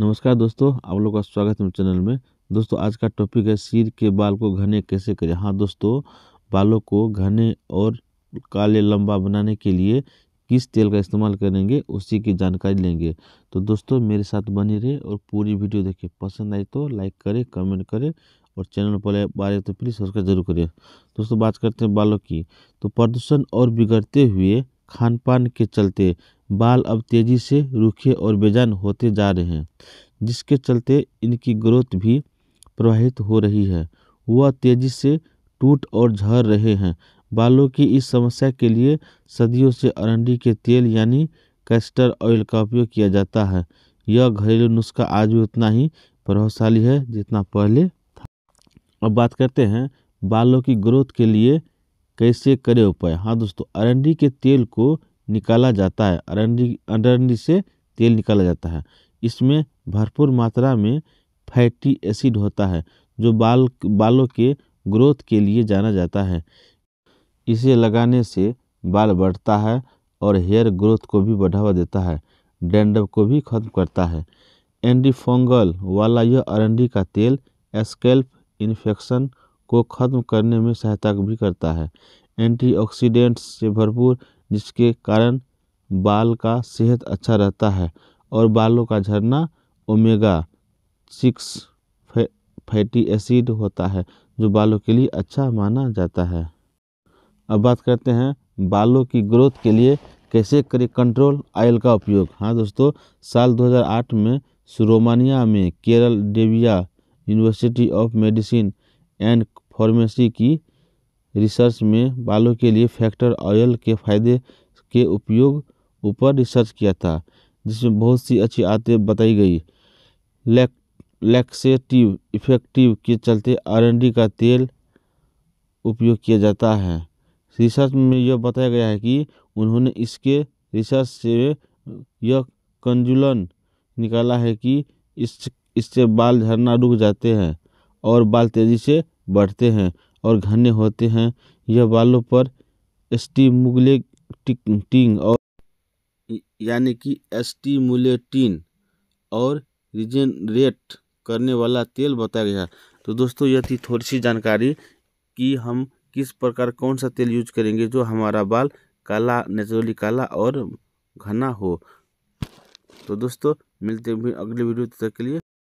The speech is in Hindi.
नमस्कार दोस्तों आप लोग का स्वागत है मेरे चैनल में दोस्तों आज का टॉपिक है सिर के बाल को घने कैसे करें हाँ दोस्तों बालों को घने और काले लंबा बनाने के लिए किस तेल का इस्तेमाल करेंगे उसी की जानकारी लेंगे तो दोस्तों मेरे साथ बने रहे और पूरी वीडियो देखें पसंद आई तो लाइक करें कमेंट करें और चैनल पर बारे तो प्लीज़ सब्सक्राइब जरूर करें दोस्तों बात करते हैं बालों की तो प्रदूषण और बिगड़ते हुए खान पान के चलते बाल अब तेजी से रूखे और बेजान होते जा रहे हैं जिसके चलते इनकी ग्रोथ भी प्रभावित हो रही है वह तेजी से टूट और झड़ रहे हैं बालों की इस समस्या के लिए सदियों से अरंडी के तेल यानी कैस्टर ऑयल का उपयोग किया जाता है यह घरेलू नुस्खा आज भी उतना ही प्रभावशाली है जितना पहले था अब बात करते हैं बालों की ग्रोथ के लिए कैसे करें उपाय हाँ दोस्तों अरंडी के तेल को निकाला जाता है अरंडी अरंडी से तेल निकाला जाता है इसमें भरपूर मात्रा में फैटी एसिड होता है जो बाल बालों के ग्रोथ के लिए जाना जाता है इसे लगाने से बाल बढ़ता है और हेयर ग्रोथ को भी बढ़ावा देता है डेंडव को भी खत्म करता है एंडीफोंगल वाला यह अरंडी का तेल स्कैल्प इन्फेक्शन को ख़त्म करने में सहायता भी करता है एंटीऑक्सीडेंट्स से भरपूर जिसके कारण बाल का सेहत अच्छा रहता है और बालों का झड़ना ओमेगा सिक्स फैटी एसिड होता है जो बालों के लिए अच्छा माना जाता है अब बात करते हैं बालों की ग्रोथ के लिए कैसे करें कंट्रोल आयल का उपयोग हाँ दोस्तों साल 2008 में सुरोमानिया में Carol Davila University of Medicine and Pharmacy की रिसर्च में बालों के लिए फैक्टर ऑयल के फायदे के उपयोग ऊपर रिसर्च किया था जिसमें बहुत सी अच्छी आते बताई गई लैक लैक्सेटिव इफेक्टिव के चलते आरएनडी का तेल उपयोग किया जाता है रिसर्च में यह बताया गया है कि उन्होंने इसके रिसर्च से यह कंजुलन निकाला है कि इस इससे बाल झड़ना रुक जाते हैं और बाल तेज़ी से बढ़ते हैं और घने होते हैं यह बालों पर स्टीमुलेटिंग और यानी कि स्टीमुलेटिन और रिजेनरेट करने वाला तेल बताया गया तो दोस्तों यह थी थोड़ी सी जानकारी कि हम किस प्रकार कौन सा तेल यूज करेंगे जो हमारा बाल काला नेचुरली काला और घना हो तो दोस्तों मिलते हैं अगले वीडियो तक के लिए